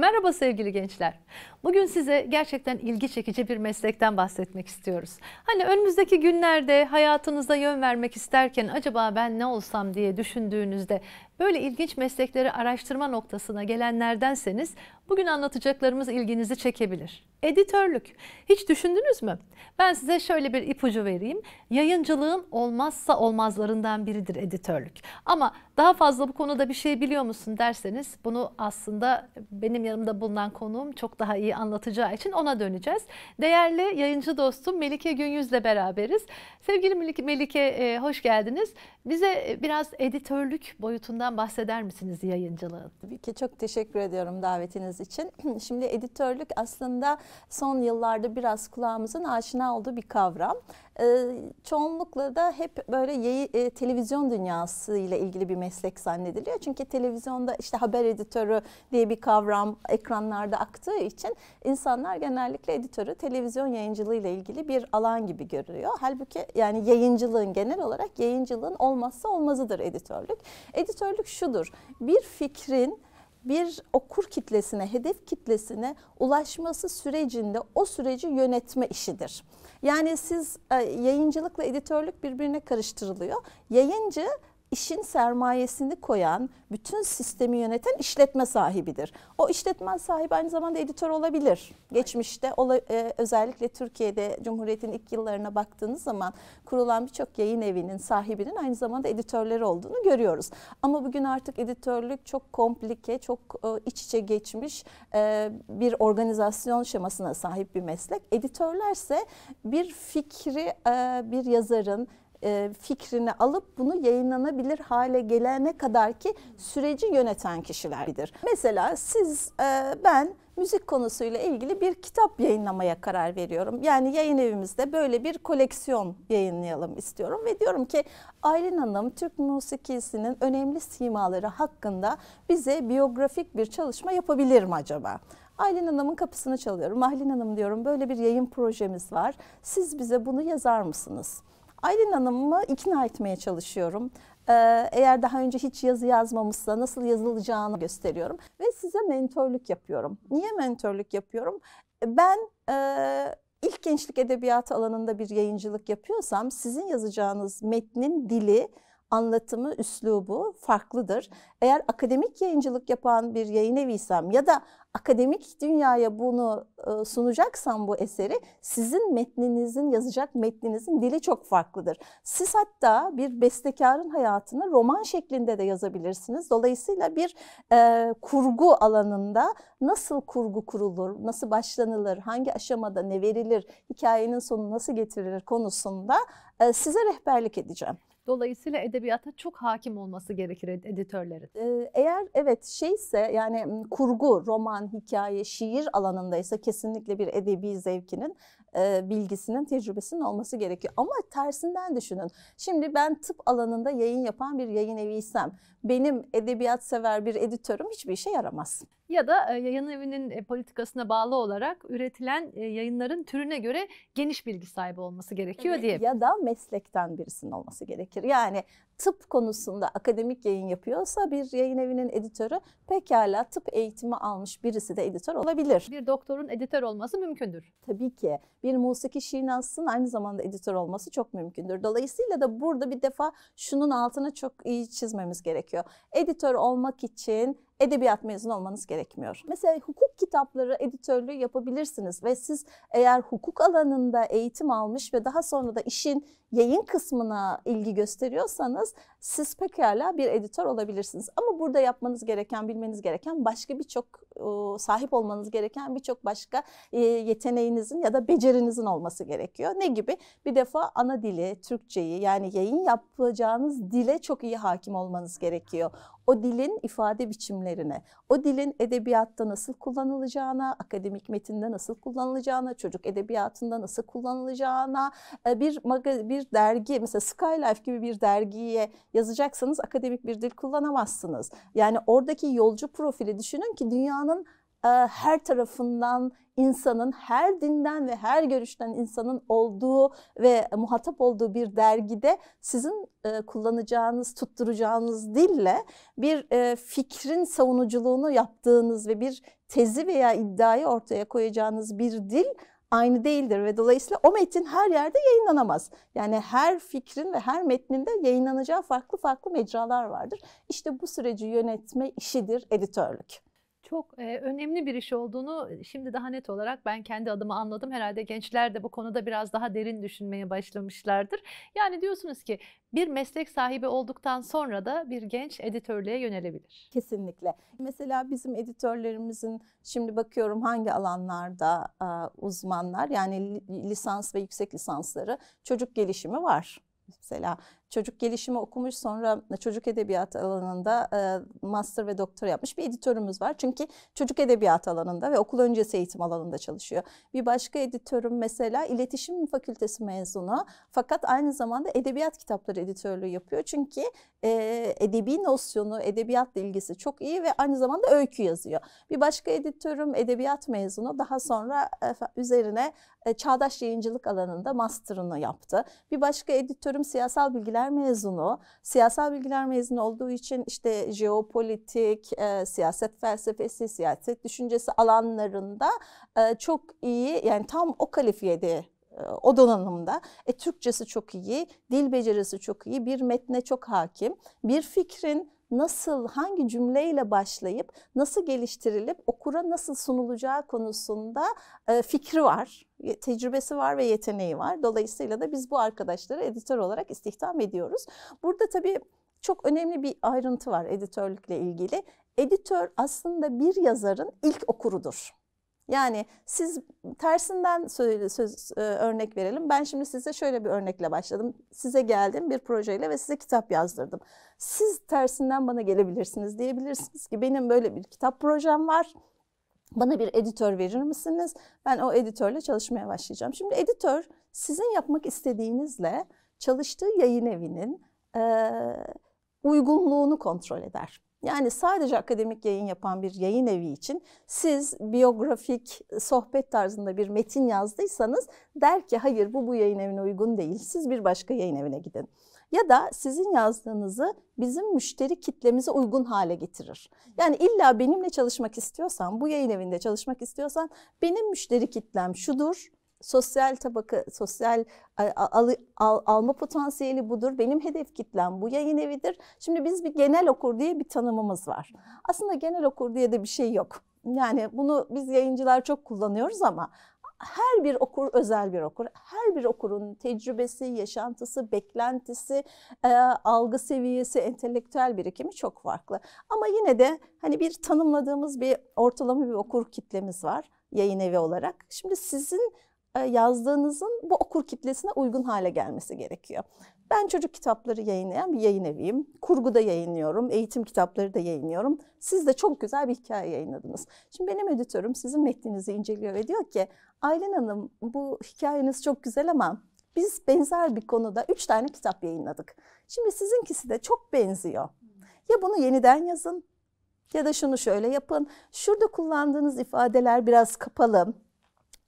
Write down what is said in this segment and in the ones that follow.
Merhaba sevgili gençler. Bugün size gerçekten ilgi çekici bir meslekten bahsetmek istiyoruz. Hani önümüzdeki günlerde hayatınızda yön vermek isterken acaba ben ne olsam diye düşündüğünüzde Böyle ilginç meslekleri araştırma noktasına gelenlerdenseniz bugün anlatacaklarımız ilginizi çekebilir. Editörlük. Hiç düşündünüz mü? Ben size şöyle bir ipucu vereyim. Yayıncılığın olmazsa olmazlarından biridir editörlük. Ama daha fazla bu konuda bir şey biliyor musun derseniz bunu aslında benim yanımda bulunan konuğum çok daha iyi anlatacağı için ona döneceğiz. Değerli yayıncı dostum Melike Günyüz'le beraberiz. Sevgili Melike, Melike e, hoş geldiniz. Bize biraz editörlük boyutundan Ondan bahseder misiniz yayıncılığın? Tabii ki çok teşekkür ediyorum davetiniz için. Şimdi editörlük aslında son yıllarda biraz kulağımızın aşina olduğu bir kavram. Ee, çoğunlukla da hep böyle e, televizyon dünyası ile ilgili bir meslek zannediliyor. Çünkü televizyonda işte haber editörü diye bir kavram ekranlarda aktığı için insanlar genellikle editörü televizyon yayıncılığı ile ilgili bir alan gibi görüyor. Halbuki yani yayıncılığın genel olarak yayıncılığın olmazsa olmazıdır editörlük. Editörlük şudur. Bir fikrin bir okur kitlesine, hedef kitlesine ulaşması sürecinde o süreci yönetme işidir. Yani siz e, yayıncılıkla editörlük birbirine karıştırılıyor. Yayıncı işin sermayesini koyan, bütün sistemi yöneten işletme sahibidir. O işletme sahibi aynı zamanda editör olabilir. Geçmişte e, özellikle Türkiye'de Cumhuriyet'in ilk yıllarına baktığınız zaman kurulan birçok yayın evinin sahibinin aynı zamanda editörleri olduğunu görüyoruz. Ama bugün artık editörlük çok komplike, çok e, iç içe geçmiş e, bir organizasyon şemasına sahip bir meslek. Editörlerse bir fikri bir yazarın, e, fikrini alıp bunu yayınlanabilir hale gelene kadar ki süreci yöneten kişiler bilir. Mesela siz e, ben müzik konusuyla ilgili bir kitap yayınlamaya karar veriyorum. Yani yayın evimizde böyle bir koleksiyon yayınlayalım istiyorum ve diyorum ki Aylin Hanım Türk musikisinin önemli simaları hakkında bize biyografik bir çalışma yapabilir mi acaba? Aylin Hanım'ın kapısını çalıyorum. Aylin Hanım diyorum böyle bir yayın projemiz var. Siz bize bunu yazar mısınız? Aylin Hanım'ı ikna etmeye çalışıyorum. Ee, eğer daha önce hiç yazı yazmamışsa nasıl yazılacağını gösteriyorum. Ve size mentorluk yapıyorum. Niye mentorluk yapıyorum? Ben e, ilk gençlik edebiyatı alanında bir yayıncılık yapıyorsam sizin yazacağınız metnin dili anlatımı, üslubu farklıdır. Eğer akademik yayıncılık yapan bir yayın eviysem ya da akademik dünyaya bunu e, sunacaksam bu eseri sizin metninizin, yazacak metninizin dili çok farklıdır. Siz hatta bir bestekarın hayatını roman şeklinde de yazabilirsiniz. Dolayısıyla bir e, kurgu alanında nasıl kurgu kurulur, nasıl başlanılır, hangi aşamada ne verilir, hikayenin sonu nasıl getirilir konusunda e, size rehberlik edeceğim. Dolayısıyla edebiyata çok hakim olması gerekir editörlerin. Ee, eğer evet şeyse yani kurgu, roman, hikaye, şiir alanındaysa kesinlikle bir edebi zevkinin e, bilgisinin, tecrübesinin olması gerekiyor. Ama tersinden düşünün. Şimdi ben tıp alanında yayın yapan bir yayın eviysem, benim edebiyat sever bir editörüm hiçbir işe yaramaz ya da yayın evinin politikasına bağlı olarak üretilen yayınların türüne göre geniş bilgi sahibi olması gerekiyor evet. diye. Ya da meslekten birisinin olması gerekir. Yani tıp konusunda akademik yayın yapıyorsa bir yayın evinin editörü pekala tıp eğitimi almış birisi de editör olabilir. Bir doktorun editör olması mümkündür. Tabii ki. Bir musiki şinasının aynı zamanda editör olması çok mümkündür. Dolayısıyla da burada bir defa şunun altını çok iyi çizmemiz gerekiyor. Editör olmak için edebiyat mezunu olmanız gerekmiyor. Mesela hukuk kitapları editörlüğü yapabilirsiniz ve siz eğer hukuk alanında eğitim almış ve daha sonra da işin yayın kısmına ilgi gösteriyorsanız siz pekala bir editör olabilirsiniz. Ama burada yapmanız gereken, bilmeniz gereken başka birçok sahip olmanız gereken birçok başka e, yeteneğinizin ya da becerinizin olması gerekiyor. Ne gibi? Bir defa ana dili, Türkçeyi yani yayın yapacağınız dile çok iyi hakim olmanız gerekiyor. O dilin ifade biçimlerine, o dilin edebiyatta nasıl kullanılacağına, akademik metinde nasıl kullanılacağına, çocuk edebiyatında nasıl kullanılacağına, e, bir, bir bir dergi mesela Skylife gibi bir dergiye yazacaksanız akademik bir dil kullanamazsınız. Yani oradaki yolcu profili düşünün ki dünyanın e, her tarafından insanın, her dinden ve her görüşten insanın olduğu ve muhatap olduğu bir dergide sizin e, kullanacağınız, tutturacağınız dille bir e, fikrin savunuculuğunu yaptığınız ve bir tezi veya iddiayı ortaya koyacağınız bir dil aynı değildir ve dolayısıyla o metin her yerde yayınlanamaz. Yani her fikrin ve her metninde yayınlanacağı farklı farklı mecralar vardır. İşte bu süreci yönetme işidir editörlük çok e, önemli bir iş olduğunu şimdi daha net olarak ben kendi adıma anladım. Herhalde gençler de bu konuda biraz daha derin düşünmeye başlamışlardır. Yani diyorsunuz ki bir meslek sahibi olduktan sonra da bir genç editörlüğe yönelebilir. Kesinlikle. Mesela bizim editörlerimizin şimdi bakıyorum hangi alanlarda e, uzmanlar yani lisans ve yüksek lisansları çocuk gelişimi var. Mesela çocuk gelişimi okumuş sonra çocuk edebiyat alanında e, master ve doktor yapmış bir editörümüz var. Çünkü çocuk edebiyat alanında ve okul öncesi eğitim alanında çalışıyor. Bir başka editörüm mesela iletişim fakültesi mezunu fakat aynı zamanda edebiyat kitapları editörlüğü yapıyor. Çünkü e, edebi nosyonu, edebiyatla ilgisi çok iyi ve aynı zamanda öykü yazıyor. Bir başka editörüm edebiyat mezunu daha sonra e, üzerine e, çağdaş yayıncılık alanında master'ını yaptı. Bir başka editörüm siyasal bilgiler bilgiler mezunu. Siyasal bilgiler mezunu olduğu için işte jeopolitik, e, siyaset felsefesi, siyaset düşüncesi alanlarında e, çok iyi yani tam o kalifiyede e, o donanımda. E, Türkçesi çok iyi, dil becerisi çok iyi, bir metne çok hakim, bir fikrin nasıl, hangi cümleyle başlayıp nasıl geliştirilip okura nasıl sunulacağı konusunda e, fikri var, tecrübesi var ve yeteneği var. Dolayısıyla da biz bu arkadaşları editör olarak istihdam ediyoruz. Burada tabii çok önemli bir ayrıntı var editörlükle ilgili. Editör aslında bir yazarın ilk okurudur. Yani siz tersinden söz, söz e, örnek verelim. Ben şimdi size şöyle bir örnekle başladım. Size geldim bir projeyle ve size kitap yazdırdım. Siz tersinden bana gelebilirsiniz diyebilirsiniz ki benim böyle bir kitap projem var. Bana bir editör verir misiniz? Ben o editörle çalışmaya başlayacağım. Şimdi editör sizin yapmak istediğinizle çalıştığı yayın evinin e, uygunluğunu kontrol eder. Yani sadece akademik yayın yapan bir yayın evi için siz biyografik sohbet tarzında bir metin yazdıysanız der ki hayır bu bu yayın evine uygun değil. Siz bir başka yayın evine gidin. Ya da sizin yazdığınızı bizim müşteri kitlemize uygun hale getirir. Yani illa benimle çalışmak istiyorsan, bu yayın evinde çalışmak istiyorsan benim müşteri kitlem şudur sosyal tabaka, sosyal al, al, alma potansiyeli budur. Benim hedef kitlem bu yayın evidir. Şimdi biz bir genel okur diye bir tanımımız var. Aslında genel okur diye de bir şey yok. Yani bunu biz yayıncılar çok kullanıyoruz ama her bir okur özel bir okur. Her bir okurun tecrübesi, yaşantısı, beklentisi, e, algı seviyesi, entelektüel birikimi çok farklı. Ama yine de hani bir tanımladığımız bir ortalama bir okur kitlemiz var yayın evi olarak. Şimdi sizin e, yazdığınızın bu okur kitlesine uygun hale gelmesi gerekiyor. Ben çocuk kitapları yayınlayan bir yayın eviyim. Kurguda yayınlıyorum, eğitim kitapları da yayınlıyorum. Siz de çok güzel bir hikaye yayınladınız. Şimdi benim editörüm sizin metninizi inceliyor ve diyor ki Aylin Hanım bu hikayeniz çok güzel ama biz benzer bir konuda üç tane kitap yayınladık. Şimdi sizinkisi de çok benziyor. Ya bunu yeniden yazın ya da şunu şöyle yapın. Şurada kullandığınız ifadeler biraz kapalı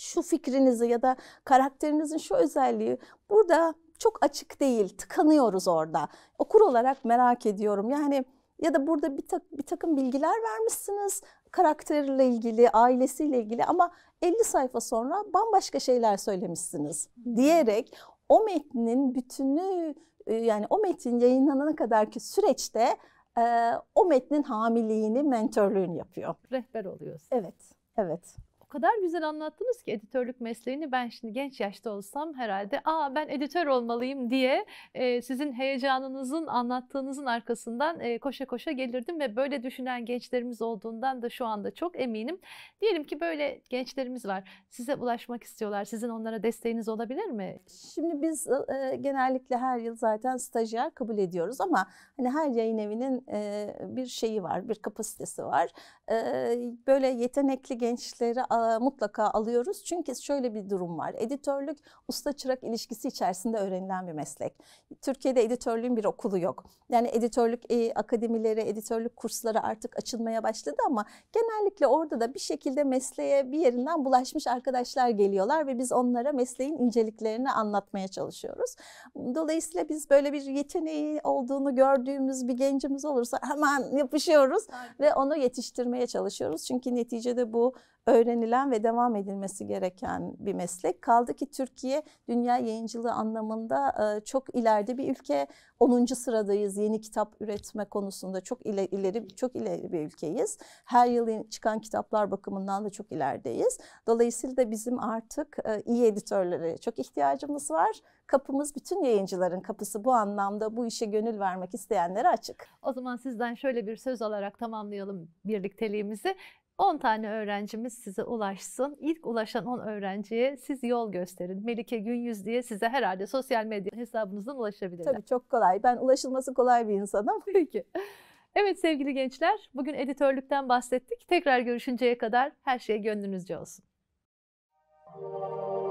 şu fikrinizi ya da karakterinizin şu özelliği burada çok açık değil. Tıkanıyoruz orada. Okur olarak merak ediyorum. Yani ya da burada bir, tak, bir takım bilgiler vermişsiniz karakterle ilgili, ailesiyle ilgili ama 50 sayfa sonra bambaşka şeyler söylemişsiniz diyerek o metnin bütünü e, yani o metin yayınlanana kadarki süreçte e, o metnin hamiliğini, mentörlüğünü yapıyor. Rehber oluyoruz. Evet, evet kadar güzel anlattınız ki editörlük mesleğini ben şimdi genç yaşta olsam herhalde aa ben editör olmalıyım diye e, sizin heyecanınızın anlattığınızın arkasından e, koşa koşa gelirdim ve böyle düşünen gençlerimiz olduğundan da şu anda çok eminim. Diyelim ki böyle gençlerimiz var size ulaşmak istiyorlar sizin onlara desteğiniz olabilir mi? Şimdi biz e, genellikle her yıl zaten stajyer kabul ediyoruz ama hani her yayın evinin e, bir şeyi var bir kapasitesi var. E, böyle yetenekli gençlere mutlaka alıyoruz. Çünkü şöyle bir durum var. Editörlük usta çırak ilişkisi içerisinde öğrenilen bir meslek. Türkiye'de editörlüğün bir okulu yok. Yani editörlük e, akademileri, editörlük kursları artık açılmaya başladı ama genellikle orada da bir şekilde mesleğe bir yerinden bulaşmış arkadaşlar geliyorlar ve biz onlara mesleğin inceliklerini anlatmaya çalışıyoruz. Dolayısıyla biz böyle bir yeteneği olduğunu gördüğümüz bir gencimiz olursa hemen yapışıyoruz ve onu yetiştirmeye çalışıyoruz. Çünkü neticede bu öğrenilen ve devam edilmesi gereken bir meslek. Kaldı ki Türkiye dünya yayıncılığı anlamında e, çok ileride bir ülke. 10. sıradayız yeni kitap üretme konusunda çok ileri çok ileri bir ülkeyiz. Her yıl çıkan kitaplar bakımından da çok ilerideyiz. Dolayısıyla bizim artık e, iyi editörlere çok ihtiyacımız var. Kapımız bütün yayıncıların kapısı bu anlamda bu işe gönül vermek isteyenlere açık. O zaman sizden şöyle bir söz alarak tamamlayalım birlikteliğimizi. 10 tane öğrencimiz size ulaşsın. İlk ulaşan 10 öğrenciye siz yol gösterin. Melike Günyüz diye size herhalde sosyal medya hesabınızdan ulaşabilirler. Tabii çok kolay. Ben ulaşılması kolay bir insanım. Peki. Evet sevgili gençler, bugün editörlükten bahsettik. Tekrar görüşünceye kadar her şey gönlünüzce olsun. Müzik